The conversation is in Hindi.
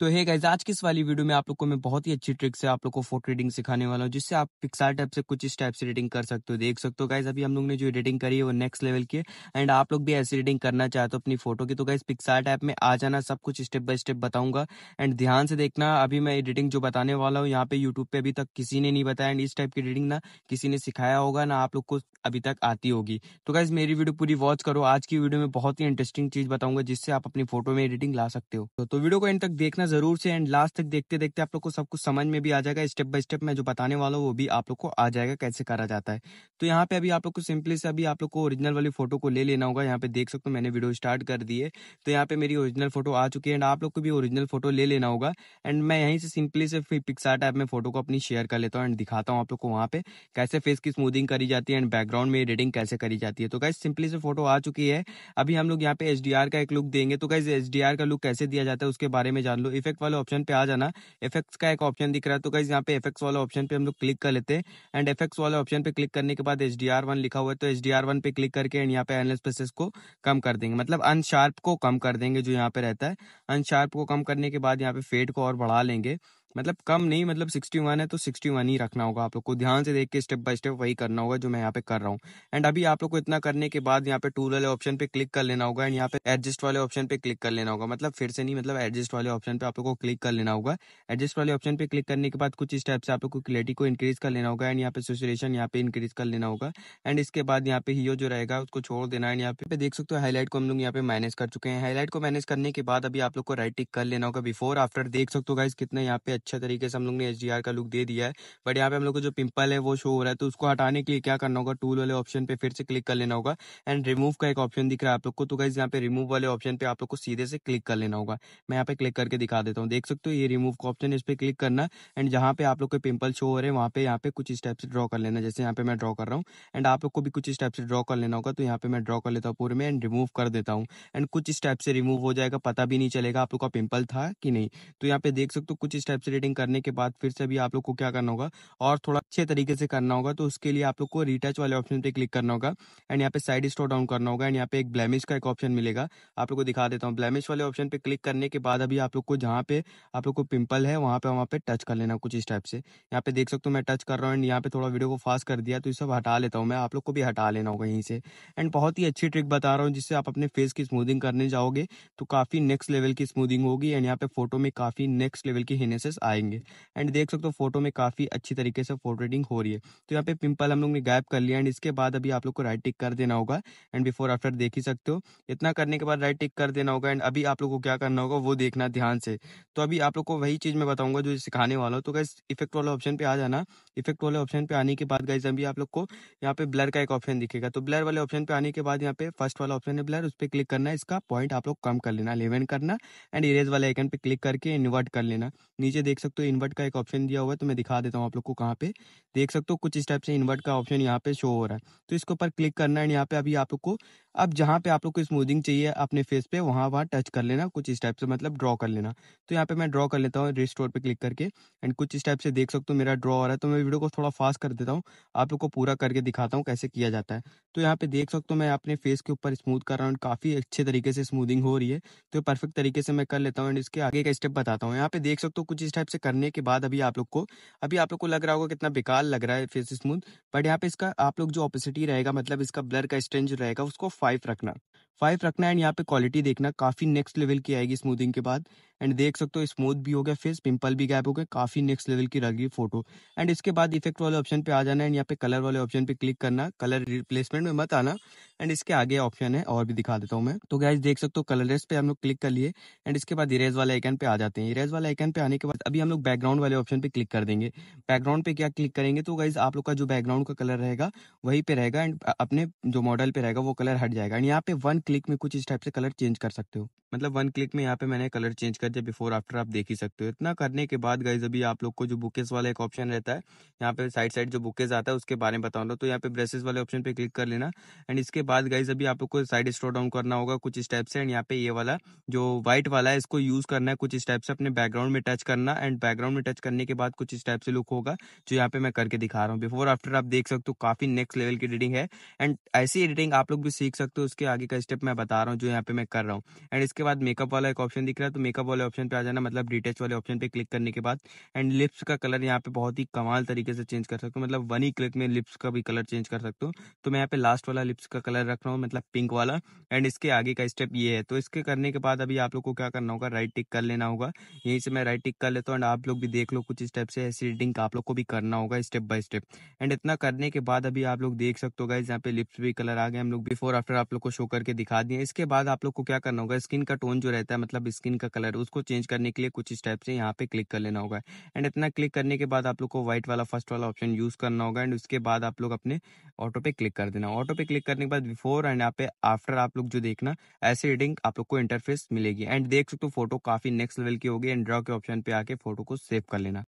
तो हे गाइज आज की इस वाली वीडियो में आप लोग को मैं बहुत ही अच्छी ट्रिक से आप लोग को फोटो रीडिंग सिखाने वाला हूँ जिससे आप पिक्सार टाइप से कुछ इस टाइप से एडिटिंग कर सकते हो देख सकते हो गाइज अभी हम लोग ने जो एडिटिंग करी है वो नेक्स्ट लेवल की है एंड आप लोग भी ऐसी एडिटिंग करना चाहते हो अपनी फोटो की तो गाइज पिक्सार टाइप में आ जाना सब कुछ स्टेप बाय स्टेप बताऊंगा एंड ध्यान से देखना अभी मैं एडिटिंग जो बताने वाला हूँ यहाँ पे यूट्यूब पे अभी तक किसी ने नहीं बताया एंड इस टाइप की एडिटिंग ना किसी ने सिखाया होगा ना आप लोग को अभी तक आती होगी तो गाइज मेरी वीडियो पूरी वॉच करो आज की वीडियो में बहुत ही इंटरेस्टिंग चीज बताऊंगा जिससे आप अपनी फोटो में एडिटिंग ला सकते हो तो वीडियो को एंड तक देखना जरूर से एंड लास्ट तक देखते देखते आप लोग को सब कुछ समझ में भी आ जाएगा स्टेप बाय स्टेप मैं जो बताने वाला हूँ वो भी आप लोग को आ जाएगा कैसे करा जाता है तो यहाँ पे अभी आप लोग को सिंपली से अभी आप लोग को ओरिजिनल वाली फोटो को ले लेना होगा यहाँ पे देख सकते हो मैंने वीडियो स्टार्ट कर दी है तो यहाँ पे मेरी ओरिजिनल फोटो आ चुकी है एंड आप लोग को भी ओरिजिनल फोटो ले लेना होगा एंड मैं यहीं से सिंपली से पिक्सार्ट ऐप में फोटो को अपनी शेयर कर लेता हूँ एंड दिखाता हूँ आप लोग को वहाँ पे कैसे फेस की स्मूदिंग करी जाती है एंड बैकग्राउंड में एडिटिंग कैसे करी जाती है तो कैसे सिंपली से फोटो आ चुकी है अभी हम लोग यहाँ पे एच का एक लुक देंगे तो कैसे एच का लुक कैसे दिया जाता है उसके बारे में जान लो इफेक्ट वाले ऑप्शन पे आ जाना इफेक्ट्स का एक ऑप्शन दिख रहा है तो गाइज यहाँ पे इफेक्ट्स वाले ऑप्शन पे हम लोग क्लिक कर लेते हैं एंड इफेक्ट्स वाले ऑप्शन पे क्लिक करने के बाद एच डी लिखा हुआ है तो एच डी पे क्लिक करके एंड यहाँ पे एनल स्पेसिस को कम कर देंगे मतलब अनशार्प को कम कर देंगे जो यहाँ पे रहता है अनशार्प को कम करने के बाद यहाँ पे फेड को और बढ़ा लेंगे मतलब कम नहीं मतलब सिक्सटी वन है तो सिक्सटी वन ही रखना होगा आप लोग को ध्यान से देख के स्टेप बाय स्टेप वही करना होगा जो मैं यहाँ पे कर रहा हूँ एंड अभी आप लोग को इतना करने के बाद यहाँ पे टूल वाले ऑप्शन पे क्लिक कर लेना होगा एंड यहाँ पे एडजस्ट वाले ऑप्शन पे क्लिक कर लेना होगा मतलब फिर से नहीं मतलब एडजस्ट वाले ऑप्शन पे आप लोग को क्लिक कर लेना होगा एडजस्ट वाले ऑप्शन पे क्लिक करने के बाद कुछ स्टेप से आप लोग को क्लियरिटी को इंक्रीज कर लेना होगा एंड यहाँ पे सोचुएशन यहाँ पे इंक्रीज कर लेना होगा एंड इसके बाद यहाँ पे हीरो जो रहेगा उसको छोड़ देना है यहाँ पे देख सकते हो हाईलाइट को हम लोग यहाँ पे मैनेज कर चुके हैं हाईलाइट को मैनेज करने के बाद अभी आप लोग को राइट टिक कर लेना होगा बिफोर आफ्टर देख सकते हो गाइज कितने यहाँ पे अच्छा तरीके से हम लोग ने एच का लुक दे दिया है बट यहाँ पे हम लोग को जो पिंपल है वो शो हो रहा है तो उसको हटाने के लिए क्या करना होगा टूल वाले ऑप्शन पे फिर से क्लिक कर लेना होगा एंड रिमूव का एक ऑप्शन दिख रहा है आप लोग को तो गाइज यहाँ पे रिमूव वाले ऑप्शन पे आप लोग को सीधे से क्लिक कर लेना होगा मैं यहाँ पे क्लिक करके दिखा देता हूँ देख सकते हो ये रिमूव का ऑप्शन इस पर क्लिक करना एंड जहाँ पे आप लोग को पिंपल शो हो रहे हैं वहाँ पे यहाँ पे कुछ स्टेप से ड्रॉ कर लेना जैसे यहाँ पे मैं ड्रॉ कर रहा हूँ एंड आप लोग को भी कुछ स्टेप से ड्रॉ कर लेना होगा तो यहाँ पे मैं ड्रॉ कर लेता हूँ पूरे में एंड रिमूव कर देता हूँ एंड कुछ स्टेप से रिमूव हो जाएगा पता भी नहीं चलेगा आप लोग का पिंपल था कि नहीं तो यहाँ पे देख सकते हो कुछ स्टेप से ट्रेडिंग करने के बाद फिर से अभी आप लोग को क्या करना होगा और थोड़ा अच्छे तरीके से करना होगा तो उसके लिए आप लोग को रिटच वाले ऑप्शन पे क्लिक करना होगा एंड यहाँ पे साइड स्टोर डाउन करना होगा एंड यहाँ पे एक ब्लैमिश का एक ऑप्शन मिलेगा आप लोग को दिखा देता हूँ ब्लैमिश वाले ऑप्शन पे क्लिक करने के बाद अभी आप लोग को जहाँ पे आप लोग को पिंपल है वहाँ पे वहाँ पे टच कर लेना कुछ इस टाइप से यहाँ पे देख सकते हो मैं टच कर रहा हूँ एंड यहाँ पे थोड़ा वीडियो को फास्ट कर दिया तो इस सब हटा लेता हूँ मैं आप लोग को भी हटा लेना होगा यहीं से एंड बहुत ही अच्छी ट्रिक बता रहा हूँ जिससे आप अपने फेस की स्मूदिंग करने जाओगे तो काफ़ी नेक्स्ट लेवल की स्मूदिंग होगी एंड यहाँ पे फोटो में काफ़ी नेक्स्ट लेवल की हिनेसेस आएंगे एंड देख सकते हो फोटो में काफ़ी अच्छी तरीके से फोटो फोटोडिंग हो रही है तो यहाँ पे पिंपल हम लोग ने गैप कर लिया एंड इसके बाद अभी आप लोग को राइट टिक कर देना होगा एंड बिफोर आफ्टर देख ही सकते हो इतना करने के बाद राइट टिक कर देना होगा एंड अभी आप लोग को क्या करना होगा वो देखना ध्यान से तो अभी आप लोग को वही चीज़ मैं बताऊंगा जो सिखाने वाला हूँ तो गैस इफेक्ट वाले ऑप्शन पे आ जाना इफेक्ट वाले ऑप्शन पे आने के बाद गैस अभी आप लोग को यहाँ पे ब्लर का एक ऑप्शन दिखेगा तो ब्लर वाले ऑप्शन पे आने के बाद यहाँ पे फर्स्ट वाला ऑप्शन है ब्लर उस पर क्लिक करना इसका पॉइंट आप लोग कम कर लेना इलेवन करना एंड इरेज वाले आइकन पे क्लिक करके इन्वर्ट कर लेना नीचे देख सकते हो इन्वर्ट का एक ऑप्शन दिया हुआ है तो मैं दिखा देता हूँ आप लोग को कहाँ पे देख सकते हो कुछ इस टाइप से इन्वर्ट का ऑप्शन यहाँ पे शो हो रहा है तो इसके ऊपर क्लिक करना है यहाँ पे अभी आप लोग को अब जहाँ पे आप लोग को स्मूदिंग चाहिए अपने फेस पे वहाँ वहाँ टच कर लेना कुछ इस टाइप से मतलब ड्रॉ कर लेना तो यहाँ पे मैं ड्रॉ कर लेता हूँ रिस्टोर पे क्लिक करके एंड कुछ इस टाइप से देख सकते हो मेरा ड्रॉ हो रहा है तो मैं वीडियो को थोड़ा फास्ट कर देता हूँ आप लोग को पूरा करके दिखाता हूँ कैसे किया जाता है तो यहाँ पे देख सकते हो मैं अपने फेस के ऊपर स्मूथ कर रहा हूँ काफ़ी अच्छे तरीके से स्मूदिंग हो रही है तो परफेक्ट तरीके से मैं कर लेता हूँ एंड इसके आगे का स्टेप बताता हूँ यहाँ पे देख सकते हो कुछ इस टाइप से करने के बाद अभी आप लोग को अभी आप लोग को लग रहा होगा कितना बेकार लग रहा है फेस स्मूथ बट यहाँ पे इसका आप लोग जो ऑपोसिटी रहेगा मतलब इसका ब्लर का स्टेंज रहेगा उसको फाइव रखना फाइव रखना एंड यहाँ पे क्वालिटी देखना काफी नेक्स्ट लेवल की आएगी स्मूदिंग के बाद एंड देख सकते हो स्मूथ भी हो गया फेस पिंपल भी गैप हो गया काफी नेक्स्ट लेवल की लगी फोटो एंड इसके बाद इफेक्ट वाले ऑप्शन पे आ जाना एंड यहाँ पे कलर वाले ऑप्शन पे क्लिक करना कलर रिप्लेसमेंट में मत आना एंड इसके आगे ऑप्शन है और भी दिखा देता हूँ मैं तो गैस देख सकते हो कलरेस पे हम लोग क्लिक कर लिए एंड इसके बाद इरेज वाले आइकन पे आ जाते हैं इरेज वाले आइकन पे आने के बाद अभी हम लोग बैकग्राउंड वाले ऑप्शन पे क्लिक कर देंगे बैकग्राउंड पे क्या क्लिक करेंगे तो गाइज आप लोग का जो बैकग्राउंड का कलर रहेगा वही पे रहेगा एंड अपने जो मॉडल पे रहेगा वो कलर हट जाएगा एंड यहाँ पे वन क्लिक में कुछ इस टाइप से कलर चेंज कर सकते हो मतलब वन क्लिक में यहाँ पे मैंने कलर चेंज कर रहते है बिफोर आफ्टर आप देख ही सकते हो इतना करने के बाद गाइज अभी आप लोग को जो बुकेस वाला एक ऑप्शन रहता है यहाँ पे साइड साइड जो बुकेस आता है उसके बारे में बताऊँ तो यहाँ पे ब्रेसेस वाले ऑप्शन पे क्लिक कर लेना एंड इसके बाद गाइज अभी आप लोग को साइड स्टोर डाउन करना होगा कुछ स्टेप से एंड यहाँ पे ये वाला जो व्हाइट वाला है इसको यूज करना है कुछ स्टेप से अपने बैकग्राउंड में टच करना एंड बैकग्राउंड में टच करने के बाद कुछ स्टेप से लुक होगा जो यहाँ पे मैं करके दिखा रहा हूँ बिफोर आफ्टर आप देख सकते हो काफी नेक्स्ट लेवल की एडिटिंग है एंड ऐसी एडिटिंग आप लोग भी सीख सकते हो उसके आगे का स्टेप मैं बता रहा हूँ जो यहाँ पे मैं कर रहा हूँ एंड इसके बाद मेकअप वाला एक ऑप्शन दिख रहा है तो मेकअप वाला वाले ऑप्शन पे आ जाना मतलब डिटेच वाले ऑप्शन पे क्लिक करने के बाद एंड लिप्स का कलर यहाँ पे बहुत ही कमाल तरीके से चेंज कर सकते हो मतलब वन ही क्लिक में लिप्स का भी कलर चेंज कर सकते हो तो मैं यहाँ पे लास्ट वाला लिप्स का कलर रख रहा हूँ मतलब पिंक वाला एंड इसके आगे का स्टेप ये है तो इसके करने के बाद अभी आप लोग को क्या करना होगा राइट टिक कर लेना होगा यहीं से मैं राइट टिक कर लेता हूँ एंड आप लोग भी देख लो कुछ स्टेप से ऐसी रीडिंग आप लोग को भी करना होगा स्टेप बाय स्टेप एंड इतना करने के बाद अभी आप लोग देख सकते होगा यहाँ पे लिप्स भी कलर आ गए हम लोग बिफोर आफ्टर आप लोग को शो करके दिखा दिए इसके बाद आप लोग को क्या करना होगा स्किन का टोन जो रहता है मतलब स्किन का कलर उस उसको चेंज करने के लिए कुछ स्टेप से यहाँ पे क्लिक कर लेना होगा एंड इतना क्लिक करने के बाद आप लोग को व्हाइट वाला फर्स्ट वाला ऑप्शन यूज़ करना होगा एंड उसके बाद आप लोग अपने ऑटो पे क्लिक कर देना ऑटो पे क्लिक करने के बाद बिफोर एंड यहाँ पे आफ्टर आप लोग जो देखना ऐसे रीडिंग आप लोग को इंटरफेस मिलेगी एंड देख सकते हो फोटो काफ़ी नेक्स्ट लेवल की होगी एंड ड्रॉ के ऑप्शन पे आके फोटो को सेव कर लेना